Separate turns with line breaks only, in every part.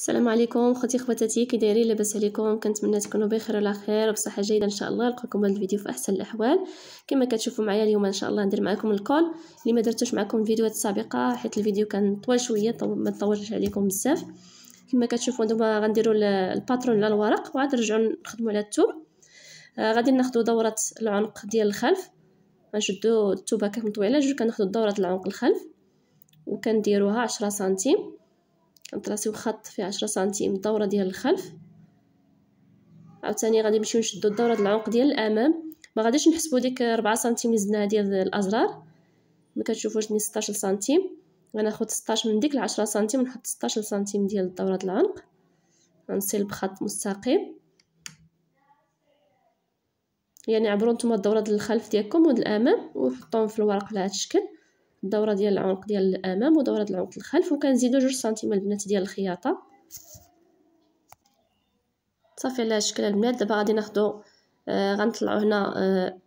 السلام عليكم خوتي خواتاتي كي دايرين لاباس عليكم كنتمنى تكونوا بخير وعلى خير وبصحه جيده ان شاء الله نلقاكم بهذا الفيديو في احسن الاحوال كما كتشوفوا معايا اليوم ان شاء الله ندير معكم الكول اللي ما درتوش معكم الفيديوهات السابقه حيت الفيديو كان طويل شويه طو... ما طولش عليكم بزاف كما كتشوفوا دابا غنديروا الباترون على الورق وعاد نرجعوا نخدموا على الثوب آه غادي ناخذوا دوره العنق ديال الخلف نشدوا التوبه هكا طويله على جوج كناخذوا دوره العنق الخلف وكنديروها 10 سنتيم نطراسيو خط فيه عشرة سنتيم الدورة ديال الخلف عاوتاني غادي نمشيو نشدو الدورة ديال العنق ديال الامام ما غاديش نحسبو ديك ربعة سنتيم اللي زدناها ديال الازرار ما كتشوفوش دني 16 سنتيم غناخد 16 من ديك العشرة سنتيم ونحط 16 سنتيم ديال الدورة ديال العنق غنصل بخط مستقيم يعني عبروا نتوما الدوره ديال الخلف ديالكم وديال الامام وحطوهم في الورق على هذا الشكل الدوره ديال العنق ديال الامام ودوره ديال العنق الخلف وكنزيدو جوج سنتيم البنات ديال الخياطه صافي على الشكل البنات دابا غادي ناخدو آه غنطلعو هنا آه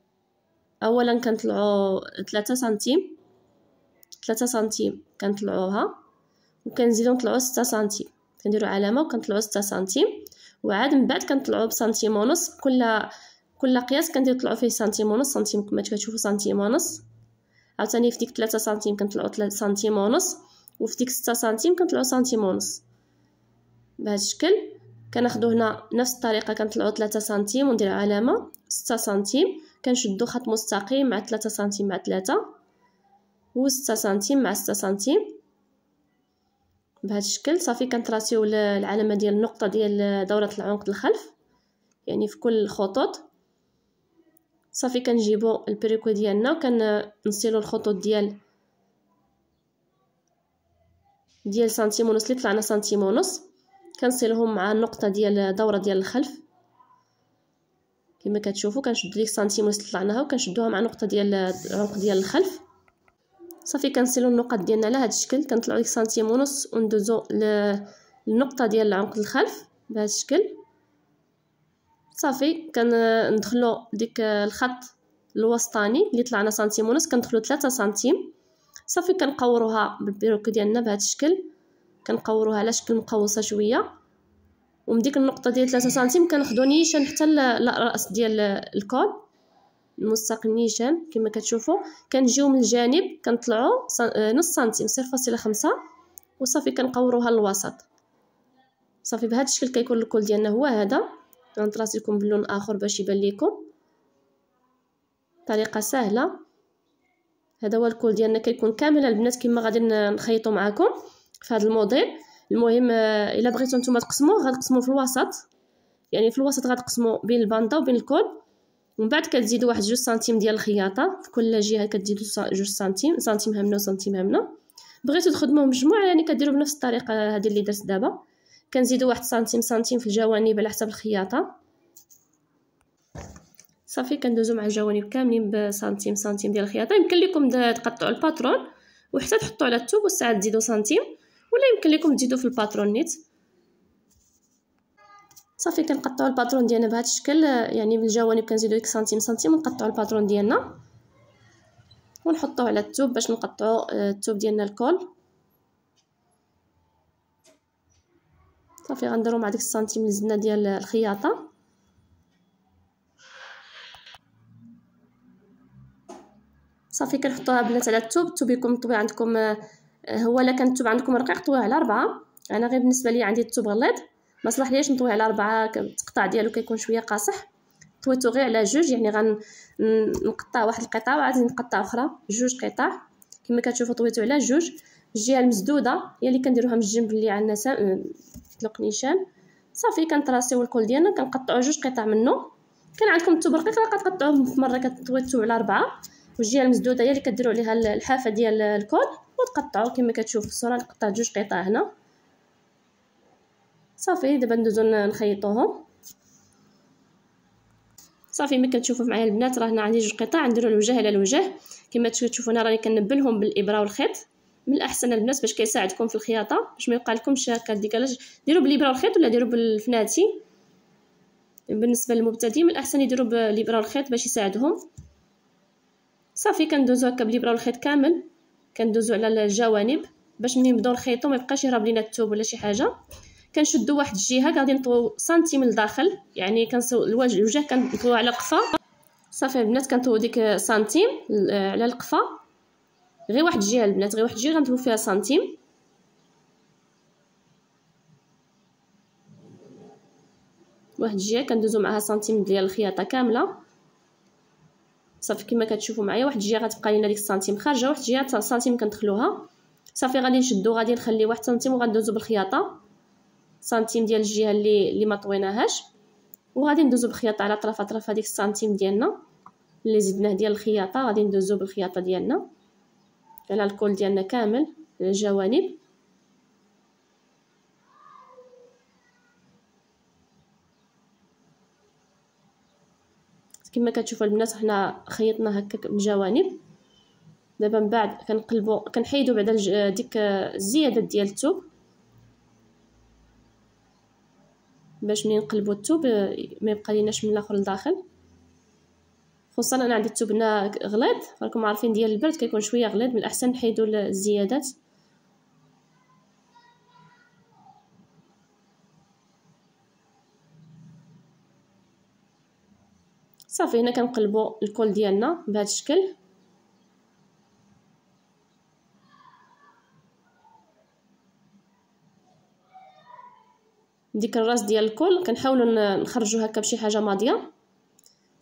اولا كنطلعو 3 سنتيم 3 سنتيم كنطلعوها وكنزيدو نطلعو 6 سنتيم كنديرو علامه وكنطلعو 6 سنتيم وعاد من بعد كنطلعو بسنتيم ونص كل كل قياس كنديرو نطلعو فيه سنتيم ونص سنتيم كما كتشوفو سنتيم ونص عاوتاني في ديك 3 سنتيم كنطلعو 3 سنتيم ونص وفي ديك 6 سنتيم كنطلعو سنتيم ونص بهذا الشكل كناخدو هنا نفس الطريقه كنطلعو 3 سنتيم وندير علامه 6 سنتيم كنشدو خط مستقيم مع 3 سنتيم مع 3 و 6 سنتيم مع 6 سنتيم بهذا الشكل صافي كنتراسيو العلامه ديال النقطه ديال دوره العنق الخلف يعني في كل الخطوط صافي كنجيبو البريكو ديالنا وكنصيلو الخطوط ديال ديال سنتيم ونص اللي طلعنا سنتيم ونص كنصيلهم مع النقطه ديال دوره ديال الخلف كما كتشوفوا كنشدو ديك سنتيم ونص اللي طلعناها وكنشدوها مع نقطه ديال العنق ديال الخلف صافي كنصيلو النقط ديالنا على هذا الشكل كنطلعو ديك سنتيم ونص وندوزو للنقطه ديال العنق الخلف بهذا الشكل صافي ندخلو ديك الخط الوسطاني اللي طلعنا سنتيم ونص كندخلو ثلاثة سنتيم صافي كنقوروها بالبيروك ديالنا بهذا الشكل كنقوروها على شكل مقوسه شويه ومن ديك النقطه ديال 3 سنتيم كناخذو نيشان حتى للراس ديال الكول الملصق النيشان كما كتشوفوا كنجيو من الجانب كنطلعو آه، نص سنتيم 0.5 وصافي كنقوروها للوسط صافي بهذا الشكل كيكون الكول ديالنا هو هذا نطراسيكم بلون اخر باش يبان لكم طريقه سهله هذا هو الكول ديالنا كيكون كامل البنات كما غادي نخيطو معاكم في هذا الموديل المهم آه، الا بغيتو نتوما تقسموه غتقسموه في الوسط يعني في الوسط غتقسموا بين الباندا وبين الكول ومن بعد كتزيدوا واحد جوج سنتيم ديال الخياطه في كل جهه كتزيدوا جوج سنتيم سنتيم هامنه وسنتيم هامنه بغيتو تخدموه مجموعه يعني كديروا بنفس الطريقه هذه اللي درت دابا كنزيدو واحد سنتيم سنتيم في الجوانب على حسب الخياطه صافي كندوزو مع الجوانب كاملين بسنتيم سنتيم ديال الخياطه يمكن لكم تقطعوا الباترون وحتى تحطوا على الثوب والساعه تزيدوا سنتيم ولا يمكن لكم تزيدوا في الباترون نيت صافي كنقطعوا الباترون ديالنا بهذا الشكل يعني من الجوانب كنزيدو ديك سنتيم سنتيم ونقطعوا الباترون ديالنا ونحطوه على الثوب باش نقطعوا آه، الثوب ديالنا الكول صافي غنديرو مع ديك السنتيم اللي ديال الخياطه صافي كنحطوها بنات على الثوب الثوب يكون مطوي عندكم آه، هو الا كان الثوب عندكم رقيق طويه على أربعة انا غير بالنسبه لي عندي الثوب غليظ ما صلح ليش نطوي على أربعة التقطاع ديالو كيكون شويه قاصح طويتو غير على جوج يعني غنقطع واحد القطعه وعاد نقطع اخرى جوج قطع كما كتشوفوا طويتو على جوج الجهه المسدوده هي اللي كنديروها من الجنب اللي عندنا كنسلق نيشان صافي كنطراسيو الكل ديالنا كنقطعو جوج قطع منه كان عندكم التوب رقيق راه كتقطعوه في مره كتوتو على ربعه والجهه المسدوده هي اللي كديروا عليها الحافه ديال الكول وتقطعوا كما كتشوف في الصوره نقطع جوج قطع هنا صافي دابا ندوزو نخيطوهم صافي ما كتشوفوا معايا البنات راه هنا عندي جوج قطع نديروا الوجه على الوجه كما كتشوفوا هنا راني كنبلهم بالابره والخيط من الاحسن البنات باش كيساعدكم في الخياطه باش ما يوقع لكمش هكا ديكالاج ديروا بالابره الخيط ولا ديروا بالفناتي بالنسبه للمبتدئين من الاحسن يديروا بالابره الخيط باش يساعدهم صافي كندوزو هكا بالابره الخيط كامل كندوزو على الجوانب باش ملي نبداو نخيطو ما يبقاش يهرب لينا الثوب ولا شي حاجه كنشدو واحد الجهه غادي نطويو سنتيم لداخل يعني كنسو الوجه الوجه كنطويو على قفا صافي البنات كنطويو ديك سنتيم على القفا غير واحد الجهه البنات غير واحد الجهه غنطلبوا فيها سنتيم واحد الجهه كندوزو معها سنتيم ديال الخياطه كامله صافي كما كتشوفوا معايا واحد الجهه غتبقى لينا ديك السنتيم خارجه واحد الجهه سنتيم كندخلوها صافي غادي نشدو غادي نخلي واحد سنتيم وغندوزو بالخياطه سنتيم ديال الجهه اللي اللي ما طويناهاش وغادي ندوزو بالخياطه على طرف طرف هذيك السنتيم ديالنا اللي زدناه ديال الخياطه غادي ندوزو بالخياطه ديالنا على الكول ديالنا كامل على الجوانب كما كتشوفوا البنات حنا خيطنا هكاك من الجوانب دابا من بعد كنقلبوا كنحيدوا بعدا ديك الزياده ديال الثوب باش ملي نقلبوا الثوب ما يبقى ليناش من الاخر لداخل خصوصا انا عندي التبنه غليظ راكم عارفين ديال البرد كيكون شويه غليظ من الاحسن نحيدو الزيادات صافي هنا كنقلبو الكول ديالنا بهذا الشكل ديك الراس ديال الكول كنحاولوا نخرجوا هكا بشي حاجه ماضيه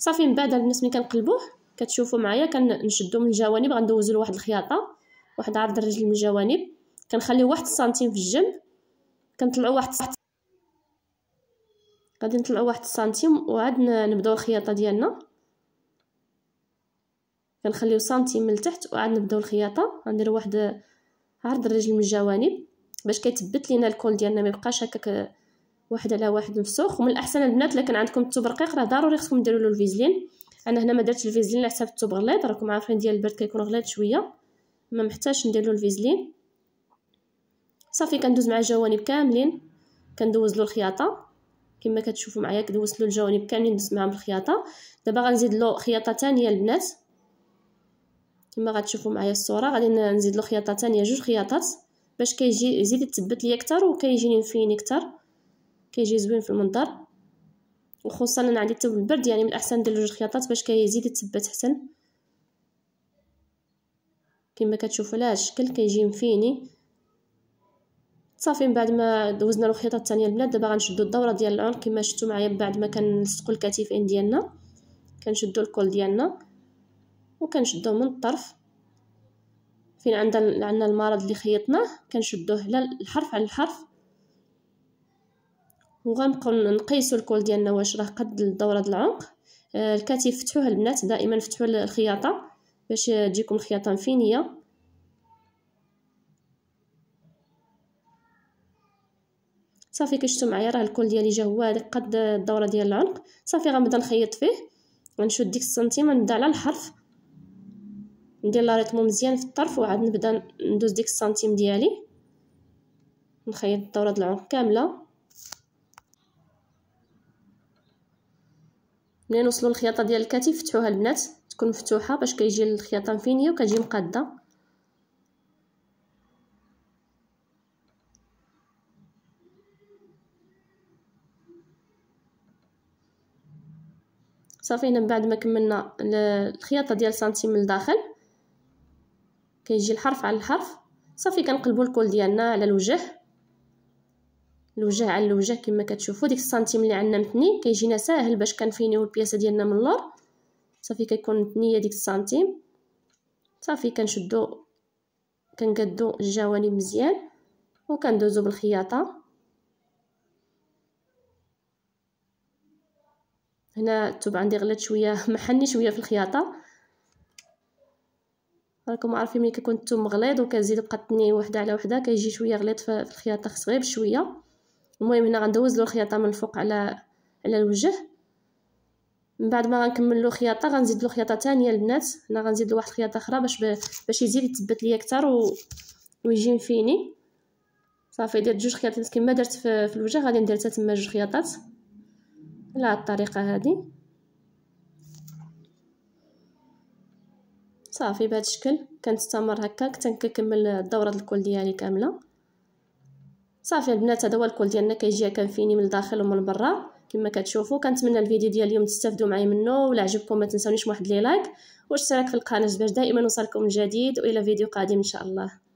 صافي من بعد الناس ملي كنقلبوه كتشوفوا معايا كنشدو من الجوانب غندوزو لواحد الخياطه واحد عرض الرجل من الجوانب كنخليو واحد سنتيم في الجنب كنطلعو واحد غادي نطلعو واحد سنتيم وعاد نبداو الخياطه ديالنا كنخليو سنتيم من التحت وعاد نبداو الخياطه غنديرو واحد عرض الرجل من الجوانب باش كيتبت لينا الكول ديالنا ما يبقاش هكاك واحد على واحد مفسوخ ومن الاحسن البنات الا كان عندكم رقيق راه ضروري خصكم ديروا له الفيزلين انا هنا ما درتش الفيزلين على حساب التوب غليظ راكم عارفين ديال البرد كيكون غليظ شويه ما محتاجش ندير له الفيزلين صافي كندوز مع الجوانب كاملين كندوز له الخياطه كما كتشوفوا معايا كدوزت له الجوانب كاملين دوزت معاهم الخياطه دابا غنزيد له خياطه ثانيه البنات كما غتشوفوا معايا الصوره غادي نزيد له خياطه ثانيه جوج خياطات باش كيجي يزيد يتثبت ليا اكثر وكيجيني فين اكثر كيجي زوين في المنظر وخصوصا انا عندي الثوب البرد يعني من الاحسن ندير جوج خياطات باش كيزيد يتثبت احسن كما كتشوفوا لا الشكل كيجي مفيني صافي من بعد ما دوزنا الخياطه الثانيه البنات دابا غنشدو الدوره ديال العنق كما شفتوا معايا بعد ما كنلصقوا الكتفين ديالنا كنشدو الكول ديالنا وكنشدوه من الطرف فين عندنا عندنا المرض اللي خيطناه كنشدوه على الحرف على الحرف وغنبقاو نقيسو الكول ديالنا واش راه قد الدوره د العنق آه، الكتف فتحوه البنات دائما فتحوا الخياطه باش تجيكم الخياطه مفينيه صافي كشتو معايا راه الكول ديالي جا هو قد الدوره ديال العنق صافي غنبدا نخيط فيه غنشد ديك السنتيم نبدا على الحرف ندير لاريتمو مزيان في الطرف وعاد نبدا ندوز ديك السنتيم ديالي نخيط الدوره د العنق كامله منين وصلوا الخياطه ديال الكتف فتحوها البنات تكون مفتوحه باش كيجي الخياطه مفينيه وكتجي مقاده صافي هنا من بعد ما كملنا الخياطه ديال سنتيم لداخل كيجي الحرف على الحرف صافي كنقلبوا الكول ديالنا على الوجه الوجه على الوجه كما كتشوفوا ديك السنتيم اللي عندنا متني كيجينا ساهل باش كنفينيو البياسه ديالنا من اللور صافي كيكون متنيه ديك السنتيم صافي كنشدو كنقادو الجوانب مزيان وكندوزو بالخياطه هنا الثوب عندي غلات شويه محني شويه في الخياطه راكم عارفين ملي كيكون الثوم مغليظ وكنزيد بقى تني وحده على وحده كيجي شويه غليظ في الخياطه خص غير بشويه المهم هنا غندوز له الخياطه من الفوق على على الوجه من بعد ما غنكمل له خياطه غنزيد له خياطه ثانيه البنات هنا غنزيد له واحد الخياطه اخرى باش باش يزيد يتثبت ليا اكثر و... ويجي مفيني صافي درت جوج خياطات كما درت في, في الوجه غادي ندير حتى تما جوج خياطات على هاد الطريقه هادي صافي بهذا الشكل كنستمر هكاك حتى نكمل الدوره الكل ديالي كامله صافي البنات هذا هو الكول ديالنا كيجي فيني من الداخل ومن برا كما كتشوفوا كنتمنى الفيديو ديال اليوم تستافدوا معايا منه ولا عجبكم ما تنساونيش واحد لي لايك والاشتراك في القناه باش دائما يوصلكم الجديد والى فيديو قادم ان شاء الله